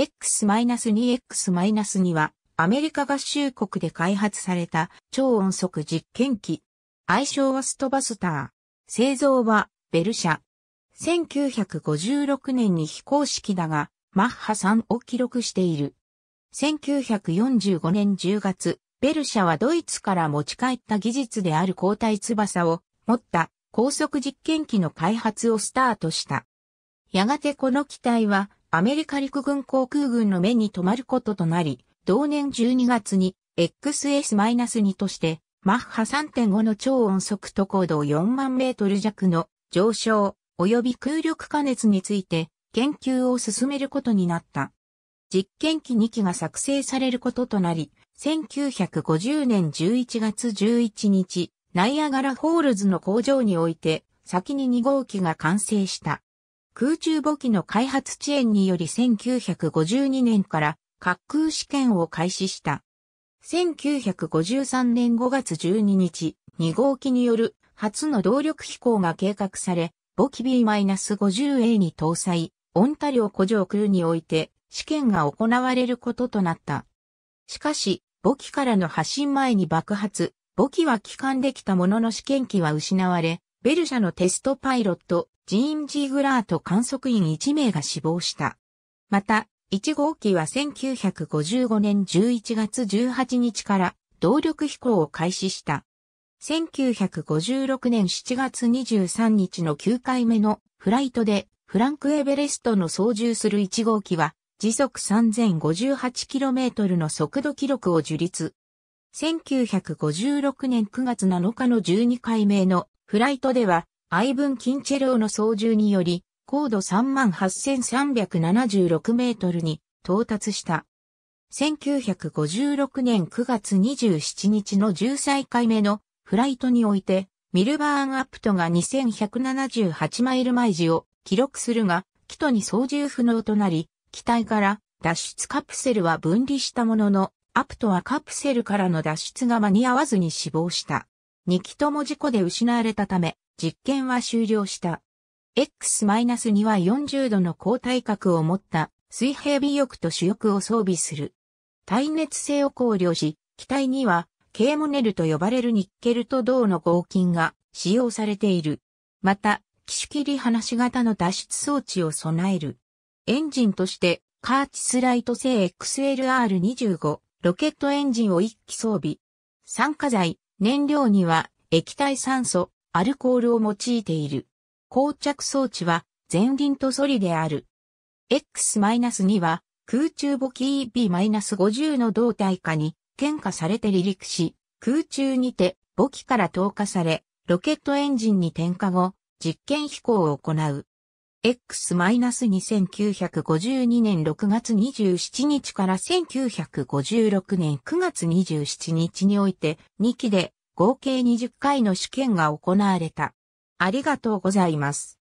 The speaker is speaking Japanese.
X-2X-2 はアメリカ合衆国で開発された超音速実験機。愛称はストバスター。製造はベル社。1956年に非公式だが、マッハ3を記録している。1945年10月、ベル社はドイツから持ち帰った技術である交代翼を持った高速実験機の開発をスタートした。やがてこの機体はアメリカ陸軍航空軍の目に留まることとなり、同年12月に XS-2 として、マッハ3.5の超音速と高度4万メートル弱の上昇及び空力加熱について研究を進めることになった。実験機2機が作成されることとなり、1950年11月11日、ナイアガラホールズの工場において、先に2号機が完成した。空中簿記の開発遅延により1952年から滑空試験を開始した。1953年5月12日、2号機による初の動力飛行が計画され、簿記 B-50A に搭載、オンタリオ古城空において試験が行われることとなった。しかし、簿記からの発進前に爆発、簿記は帰還できたものの試験機は失われ、ベル社のテストパイロット、ジーン・ジーグラート観測員1名が死亡した。また、1号機は1955年11月18日から動力飛行を開始した。1956年7月23日の9回目のフライトでフランク・エベレストの操縦する1号機は時速 3058km の速度記録を樹立。1956年9月7日の12回目のフライトではアイブン・キンチェローの操縦により、高度38,376メートルに到達した。1956年9月27日の13回目のフライトにおいて、ミルバーン・アップトが2178マイル毎時を記録するが、基トに操縦不能となり、機体から脱出カプセルは分離したものの、アプトはカプセルからの脱出が間に合わずに死亡した。2機とも事故で失われたため、実験は終了した。X-2 は40度の高体角を持った水平尾翼と主翼を装備する。耐熱性を考慮し、機体には、ケーモネルと呼ばれるニッケルと銅の合金が使用されている。また、機種切り離し型の脱出装置を備える。エンジンとして、カーチスライト製 XLR25 ロケットエンジンを1機装備。酸化剤、燃料には液体酸素、アルコールを用いている。膠着装置は前輪とソリである。X-2 は空中母機 EB-50 の胴体下に喧嘩されて離陸し、空中にて母機から投下され、ロケットエンジンに点火後、実験飛行を行う。X-2952 年6月27日から1956年9月27日において2機で合計20回の試験が行われた。ありがとうございます。